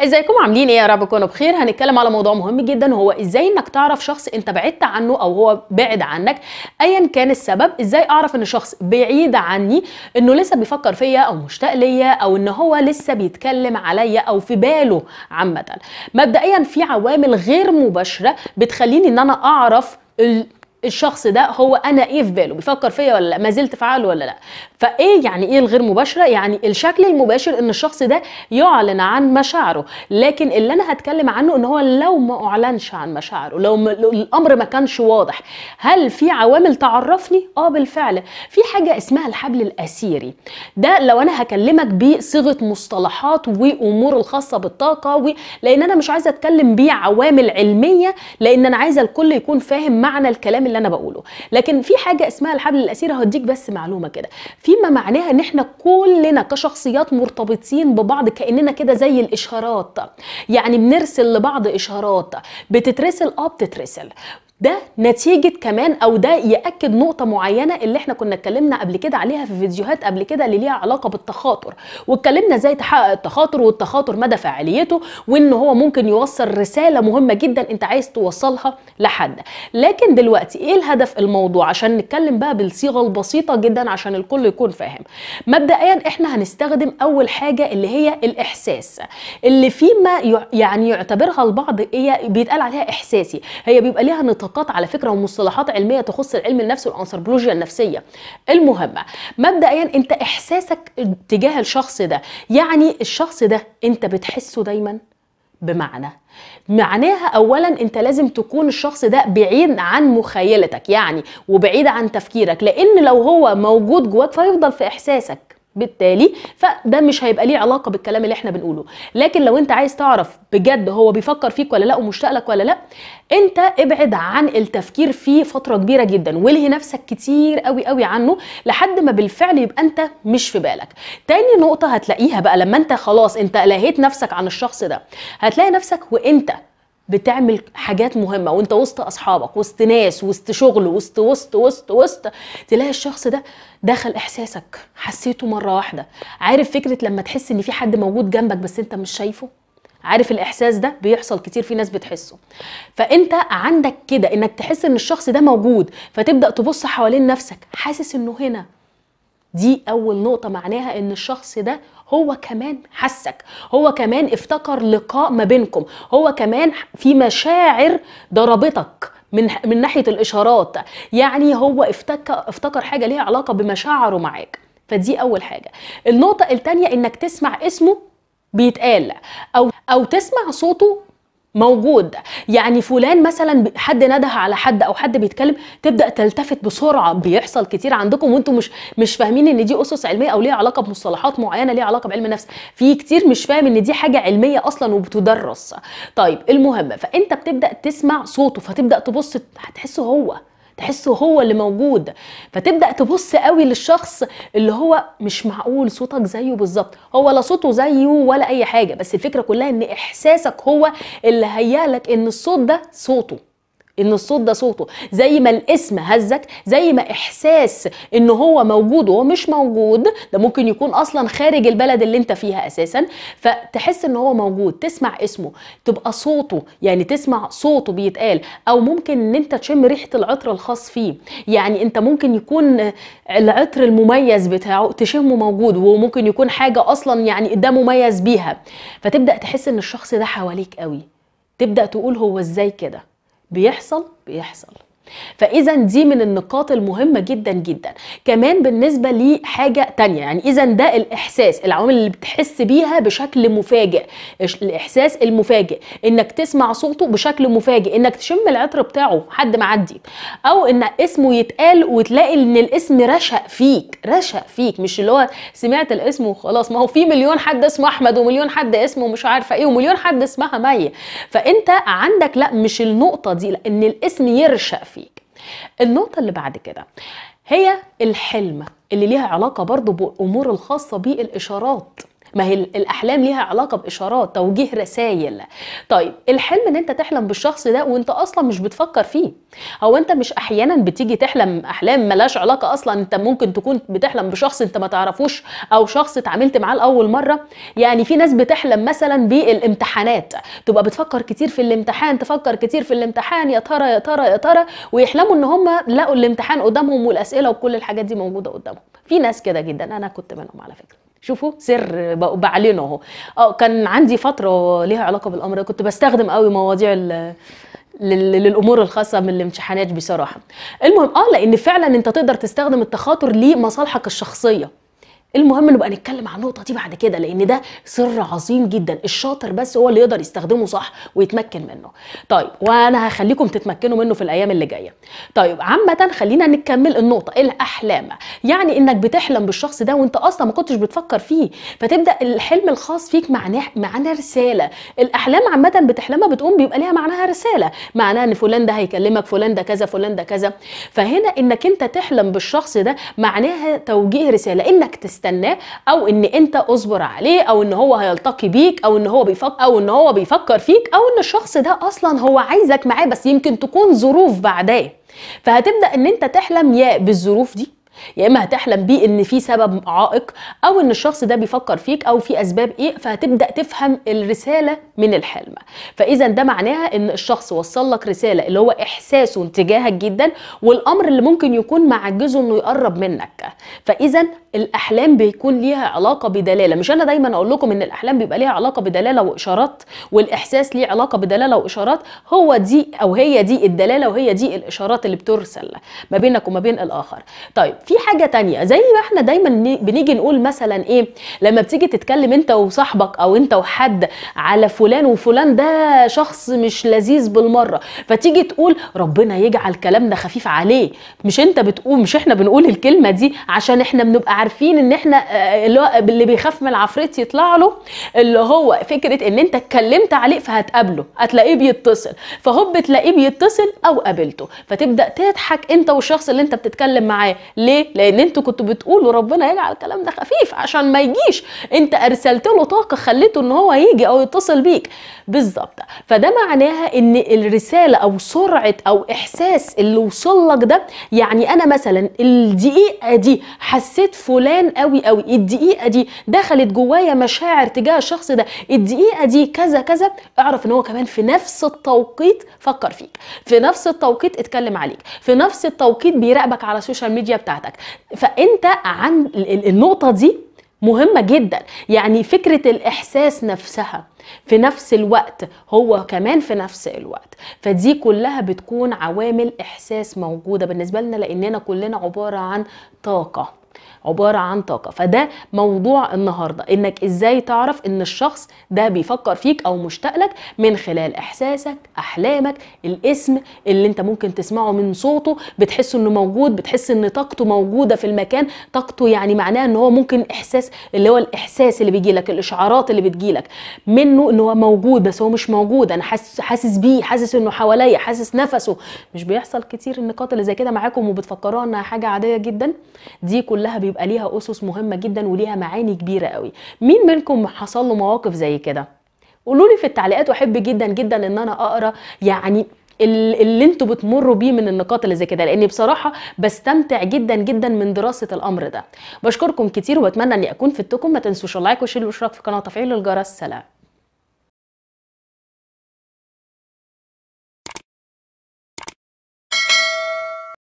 ازيكم عاملين ايه يا رب تكونوا بخير هنتكلم على موضوع مهم جدا وهو ازاي انك تعرف شخص انت بعدت عنه او هو بعد عنك ايا كان السبب ازاي اعرف ان شخص بعيد عني انه لسه بيفكر فيا او مشتاق ليا او ان هو لسه بيتكلم عليا او في باله عامه مبدئيا في عوامل غير مباشره بتخليني ان انا اعرف الشخص ده هو انا ايه في باله بيفكر فيا ولا لا ما زلت فعال ولا لا فايه يعني ايه الغير مباشره يعني الشكل المباشر ان الشخص ده يعلن عن مشاعره لكن اللي انا هتكلم عنه ان هو لو ما اعلنش عن مشاعره لو ما الامر ما كانش واضح هل في عوامل تعرفني اه بالفعل في حاجه اسمها الحبل الاسيري ده لو انا هكلمك بصيغه مصطلحات وامور الخاصه بالطاقه و... لان انا مش عايزه اتكلم بيه عوامل علميه لان انا عايزه الكل يكون فاهم معنى الكلام اللي انا بقوله لكن في حاجه اسمها الحبل الاسير هديك بس معلومه كده فيما معناها ان احنا كلنا كشخصيات مرتبطين ببعض كاننا كده زي الاشارات يعني بنرسل لبعض اشارات بتترسل اه بتترسل ده نتيجة كمان أو ده يأكد نقطة معينة اللي احنا كنا اتكلمنا قبل كده عليها في فيديوهات قبل كده اللي ليها علاقة بالتخاطر واتكلمنا ازاي تحقق التخاطر والتخاطر مدى فاعليته وان هو ممكن يوصل رسالة مهمة جدا انت عايز توصلها لحد لكن دلوقتي ايه الهدف الموضوع عشان نتكلم بقى بالصيغة البسيطة جدا عشان الكل يكون فاهم مبدئيا احنا هنستخدم أول حاجة اللي هي الإحساس اللي فيما يعني يعتبرها البعض هي إيه، بيتقال عليها إحساسي هي بيبقى ليها نطاق مشتقات على فكره ومصطلحات علميه تخص علم النفس والانثروبولوجيا النفسيه المهمه مبدئيا انت احساسك تجاه الشخص ده يعني الشخص ده انت بتحسه دايما بمعنى معناها اولا انت لازم تكون الشخص ده بعيد عن مخيلتك يعني وبعيد عن تفكيرك لان لو هو موجود جواك فيفضل في احساسك بالتالي فده مش هيبقى ليه علاقه بالكلام اللي احنا بنقوله لكن لو انت عايز تعرف بجد هو بيفكر فيك ولا لا ومشتاق لك ولا لا انت ابعد عن التفكير فيه فتره كبيره جدا والهي نفسك كتير قوي قوي عنه لحد ما بالفعل يبقى انت مش في بالك تاني نقطه هتلاقيها بقى لما انت خلاص انت لهيت نفسك عن الشخص ده هتلاقي نفسك وانت بتعمل حاجات مهمه وانت وسط اصحابك وسط ناس وسط شغل وسط وسط وسط وسط تلاقي الشخص ده دخل احساسك حسيته مره واحده عارف فكره لما تحس ان في حد موجود جنبك بس انت مش شايفه عارف الاحساس ده بيحصل كتير في ناس بتحسه فانت عندك كده انك تحس ان الشخص ده موجود فتبدا تبص حوالين نفسك حاسس انه هنا دي اول نقطه معناها ان الشخص ده هو كمان حسك هو كمان افتكر لقاء ما بينكم هو كمان في مشاعر ضربتك من من ناحيه الاشارات يعني هو افتكر افتكر حاجه ليها علاقه بمشاعره معاك فدي اول حاجه النقطه الثانيه انك تسمع اسمه بيتقال او او تسمع صوته موجود يعني فلان مثلا حد نده على حد او حد بيتكلم تبدا تلتفت بسرعه بيحصل كتير عندكم وانتم مش مش فاهمين ان دي اسس علميه او ليها علاقه بمصطلحات معينه ليها علاقه بعلم النفس في كتير مش فاهم ان دي حاجه علميه اصلا وبتدرس طيب المهم فانت بتبدا تسمع صوته فتبدا تبص هتحسه هو تحسه هو اللي موجود فتبدا تبص قوي للشخص اللي هو مش معقول صوتك زيه بالظبط هو لا صوته زيه ولا اي حاجه بس الفكره كلها ان احساسك هو اللي هيالك ان الصوت ده صوته ان الصوت ده صوته زي ما الاسم هزك زي ما احساس ان هو موجود وهو مش موجود ده ممكن يكون اصلا خارج البلد اللي انت فيها اساسا فتحس ان هو موجود تسمع اسمه تبقى صوته يعني تسمع صوته بيتقال او ممكن ان انت تشم ريحه العطر الخاص فيه يعني انت ممكن يكون العطر المميز بتاعه تشمه موجود وممكن يكون حاجه اصلا يعني ده مميز بيها فتبدا تحس ان الشخص ده حواليك قوي تبدا تقول هو ازاي كده بيحصل بيحصل فاذا دي من النقاط المهمه جدا جدا كمان بالنسبه حاجه تانية يعني اذا ده الاحساس العوامل اللي بتحس بيها بشكل مفاجئ الاحساس المفاجئ انك تسمع صوته بشكل مفاجئ انك تشم العطر بتاعه حد معدي او ان اسمه يتقال وتلاقي ان الاسم رشق فيك رشق فيك مش اللي هو سمعت الاسم وخلاص ما هو في مليون حد اسمه احمد ومليون حد اسمه مش عارفه ايه ومليون حد اسمها مي فانت عندك لا مش النقطه دي لا ان الاسم يرشق فيك النقطة اللي بعد كده هي الحلم اللي ليها علاقة برضو بأمور الخاصة بالإشارات ما هي الاحلام ليها علاقه باشارات توجيه رسائل طيب الحلم ان انت تحلم بالشخص ده وانت اصلا مش بتفكر فيه او انت مش احيانا بتيجي تحلم احلام ملاش علاقه اصلا انت ممكن تكون بتحلم بشخص انت ما تعرفوش او شخص اتعاملت معاه لاول مره يعني في ناس بتحلم مثلا بالامتحانات تبقى بتفكر كتير في الامتحان تفكر كتير في الامتحان يا ترى يا ترى يا ترى ويحلموا ان هم لقوا الامتحان قدامهم والاسئله وكل الحاجات دي موجوده قدامهم في ناس كده جدا انا كنت منهم على فكره شوفوا سر بعلنه اهو اه كان عندي فتره ليها علاقه بالامر ده كنت بستخدم قوي مواضيع للامور الخاصه من الامتحانات بصراحه المهم اه لان فعلا انت تقدر تستخدم التخاطر لمصالحك الشخصيه المهم نبقى نتكلم عن النقطه دي بعد كده لان ده سر عظيم جدا الشاطر بس هو اللي يقدر يستخدمه صح ويتمكن منه طيب وانا هخليكم تتمكنوا منه في الايام اللي جايه طيب عامه خلينا نكمل النقطه الاحلام يعني انك بتحلم بالشخص ده وانت اصلا ما كنتش بتفكر فيه فتبدا الحلم الخاص فيك معناه معناه رساله الاحلام عامه بتحلمها بتقوم بيبقى ليها معناها رساله معناها ان فلان ده هيكلمك فلان ده كذا فلان ده كذا فهنا انك انت تحلم بالشخص ده معناها توجيه رساله انك مستناه او ان انت اصبر عليه او ان هو هيلتقي بيك او ان هو بيفكر او ان هو بيفكر فيك او ان الشخص ده اصلا هو عايزك معاه بس يمكن تكون ظروف بعداه فهتبدا ان انت تحلم يا بالظروف دي يا اما هتحلم بيه ان في سبب عائق او ان الشخص ده بيفكر فيك او في اسباب ايه فهتبدا تفهم الرساله من الحلم فاذا ده معناها ان الشخص وصل لك رساله اللي هو احساسه تجاهك جدا والامر اللي ممكن يكون معجزه انه يقرب منك فاذا الاحلام بيكون ليها علاقه بدلاله مش انا دايما اقول لكم ان الاحلام بيبقى ليها علاقه بدلاله واشارات والاحساس ليه علاقه بدلاله واشارات هو دي او هي دي الدلاله وهي دي الاشارات اللي بترسل ما بينك وما بين الاخر طيب في حاجه تانية زي ما احنا دايما بنيجي نقول مثلا ايه لما بتيجي تتكلم انت وصاحبك او انت وحد على فلان وفلان ده شخص مش لذيذ بالمره فتيجي تقول ربنا يجعل كلامنا خفيف عليه مش انت بتقول مش احنا بنقول الكلمه دي عشان احنا بنبقى عارفين ان احنا آه، اللي بيخاف من العفريت يطلع له اللي هو فكره ان انت اتكلمت عليه فهتقابله هتلاقيه بيتصل فهو بتلاقيه بيتصل او قابلته فتبدا تضحك انت والشخص اللي انت بتتكلم معاه ليه ليه؟ لان انتوا كنتوا بتقولوا ربنا يجعل الكلام ده خفيف عشان ما يجيش انت ارسلت له طاقه خليته ان هو يجي او يتصل بيك بالظبط فده معناها ان الرساله او سرعه او احساس اللي وصل لك ده يعني انا مثلا الدقيقه دي حسيت فلان قوي قوي الدقيقه دي دخلت جوايا مشاعر تجاه الشخص ده الدقيقه دي كذا كذا اعرف ان هو كمان في نفس التوقيت فكر فيك في نفس التوقيت اتكلم عليك في نفس التوقيت بيراقبك على السوشيال ميديا بتاعتك بتاعتك فانت عن النقطه دي مهمة جدا يعني فكرة الإحساس نفسها في نفس الوقت هو كمان في نفس الوقت فدي كلها بتكون عوامل إحساس موجودة بالنسبة لنا لأننا كلنا عبارة عن طاقة عباره عن طاقه فده موضوع النهارده انك ازاي تعرف ان الشخص ده بيفكر فيك او مشتاق لك من خلال احساسك احلامك الاسم اللي انت ممكن تسمعه من صوته بتحس انه موجود بتحس ان طاقته موجوده في المكان طاقته يعني معناه ان هو ممكن احساس اللي هو الاحساس اللي بيجي لك الاشعارات اللي بتجي لك منه ان هو موجود بس هو مش موجود انا حاسس حاسس بيه حاسس انه حواليا حاسس نفسه مش بيحصل كتير النقاط اللي زي كده معاكم وبتفكروها انها حاجه عاديه جدا دي كلها كلها بيبقى ليها اسس مهمه جدا وليها معاني كبيره قوي مين منكم حصل له مواقف زي كده قولوا لي في التعليقات واحب جدا جدا ان انا اقرا يعني اللي انتوا بتمروا بيه من النقاط اللي زي كده لاني بصراحه بستمتع جدا جدا من دراسه الامر ده بشكركم كتير وبتمنى اني اكون فدتكم ما تنسوش اللايك والشير والاشتراك في القناه وتفعيل الجرس سلام